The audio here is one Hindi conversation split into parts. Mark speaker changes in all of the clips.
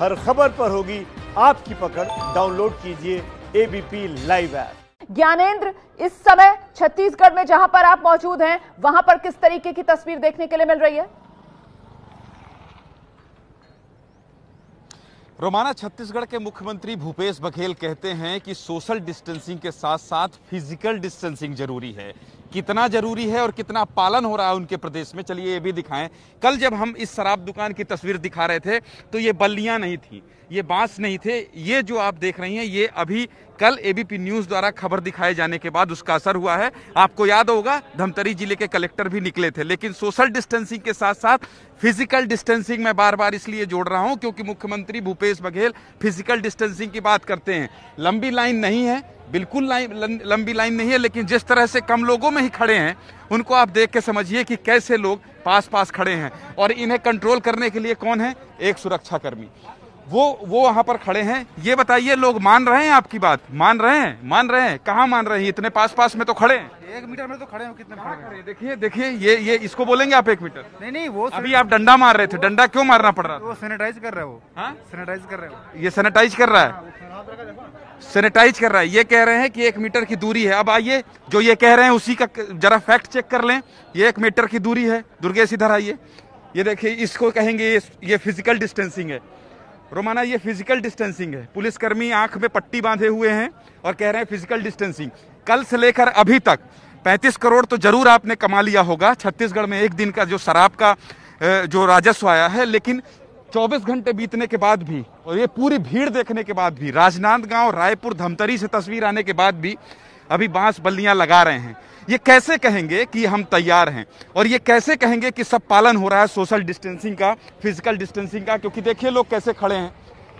Speaker 1: हर खबर पर होगी आपकी पकड़ डाउनलोड कीजिए एबीपी लाइव ऐप
Speaker 2: ज्ञानेंद्र इस समय छत्तीसगढ़ में जहां पर आप मौजूद हैं वहां पर किस तरीके की तस्वीर देखने के लिए मिल रही है
Speaker 1: रोमाना छत्तीसगढ़ के मुख्यमंत्री भूपेश बघेल कहते हैं कि सोशल डिस्टेंसिंग के साथ साथ फिजिकल डिस्टेंसिंग जरूरी है कितना जरूरी है और कितना पालन हो रहा है उनके प्रदेश में चलिए ये भी दिखाएं कल जब हम इस शराब दुकान की तस्वीर दिखा रहे थे तो ये बल्लियाँ नहीं थी ये बांस नहीं थे ये जो आप देख रही हैं ये अभी कल एबीपी न्यूज़ द्वारा खबर दिखाए जाने के बाद उसका असर हुआ है आपको याद होगा धमतरी जिले के कलेक्टर भी निकले थे लेकिन सोशल डिस्टेंसिंग के साथ साथ फिजिकल डिस्टेंसिंग मैं बार बार इसलिए जोड़ रहा हूं क्योंकि मुख्यमंत्री भूपेश बघेल फिजिकल डिस्टेंसिंग की बात करते हैं लंबी लाइन नहीं है बिल्कुल लाइन लंबी लाइन नहीं है लेकिन जिस तरह से कम लोगों में ही खड़े हैं उनको आप देख के समझिए कि कैसे लोग पास पास खड़े हैं और इन्हें कंट्रोल करने के लिए कौन है एक सुरक्षाकर्मी वो वो वहाँ पर खड़े हैं ये बताइए लोग मान रहे हैं आपकी बात मान रहे हैं मान रहे हैं कहाँ मान रहे हैं इतने पास पास में तो खड़े हैं एक मीटर में तो खड़े हैं कितने खड़े हैं देखिए देखिए ये ये इसको बोलेंगे आप एक मीटर नहीं नहीं वो अभी आप डंडा मार रहे थे डंडा क्यों मारना पड़ रहा है वो सैनिटाइज कर रहे हो सैनिटाइज हाँ? कर रहे हो ये सैनिटाइज कर रहा है हाँ, सैनिटाइज कर रहा है ये कह रहे हैं कि एक मीटर की दूरी है अब आइए जो ये कह रहे हैं उसी का जरा फैक्ट चेक कर लें ये एक मीटर की दूरी है दुर्गेश इधर आइए ये देखिए इसको कहेंगे ये फिजिकल डिस्टेंसिंग है रोमाना ये फिजिकल डिस्टेंसिंग है पुलिसकर्मी आंख में पट्टी बांधे हुए हैं और कह रहे हैं फिजिकल डिस्टेंसिंग कल से लेकर अभी तक 35 करोड़ तो जरूर आपने कमा लिया होगा छत्तीसगढ़ में एक दिन का जो शराब का जो राजस्व आया है लेकिन 24 घंटे बीतने के बाद भी और ये पूरी भीड़ देखने के बाद भी राजनांदगांव रायपुर धमतरी से तस्वीर आने के बाद भी अभी बांस बल्लियां लगा रहे हैं ये कैसे कहेंगे कि हम तैयार हैं और ये कैसे कहेंगे कि सब पालन हो रहा है सोशल डिस्टेंसिंग का फिजिकल डिस्टेंसिंग का क्योंकि देखिए लोग कैसे खड़े हैं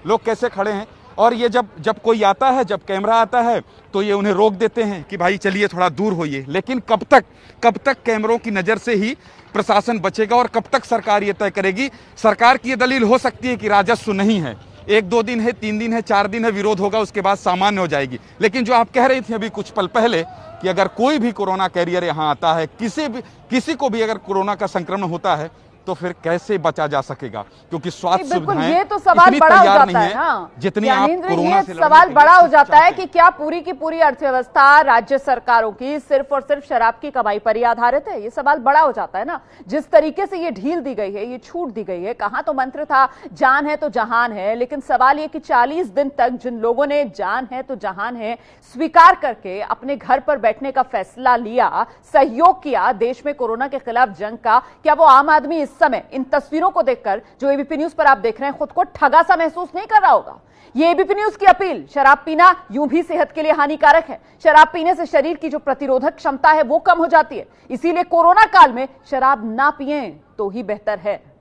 Speaker 1: लोग कैसे खड़े हैं और ये जब जब कोई आता है जब कैमरा आता है तो ये उन्हें रोक देते हैं कि भाई चलिए थोड़ा दूर होइए लेकिन कब तक कब तक कैमरों की नज़र से ही प्रशासन बचेगा और कब तक सरकार ये तय करेगी सरकार की ये दलील हो सकती है कि राजस्व नहीं है एक दो दिन है तीन दिन है चार दिन है विरोध होगा उसके बाद सामान्य हो जाएगी लेकिन जो आप कह रही थी अभी कुछ पल पहले कि अगर कोई भी कोरोना कैरियर यहाँ आता है किसी भी किसी को भी अगर कोरोना का संक्रमण होता है तो फिर कैसे बचा जा सकेगा क्योंकि स्वास्थ्य सुविधाएं ये तो सवाल बड़ा हो हाँ। जाता है हाँ। जितनी आप कोरोना से सवाल बड़ा हो
Speaker 2: जाता है कि क्या पूरी की पूरी अर्थव्यवस्था राज्य सरकारों की सिर्फ और सिर्फ शराब की कमाई पर ही आधारित है ये सवाल बड़ा हो जाता है ना जिस तरीके से ये ढील दी गई है ये छूट दी गई है कहा तो मंत्र था जान है तो जहान है लेकिन सवाल ये कि चालीस दिन तक जिन लोगों ने जान है तो जहान है स्वीकार करके अपने घर पर बैठने का फैसला लिया सहयोग किया देश में कोरोना के खिलाफ जंग का क्या वो आम आदमी इस समय इन तस्वीरों को देखकर जो एबीपी न्यूज पर आप देख रहे हैं खुद को ठगा सा महसूस नहीं कर रहा होगा ये एबीपी न्यूज की अपील शराब पीना यूं भी सेहत के लिए हानिकारक है शराब पीने से शरीर की जो प्रतिरोधक क्षमता है वो कम हो जाती है इसीलिए कोरोना काल में शराब ना पिए तो ही बेहतर है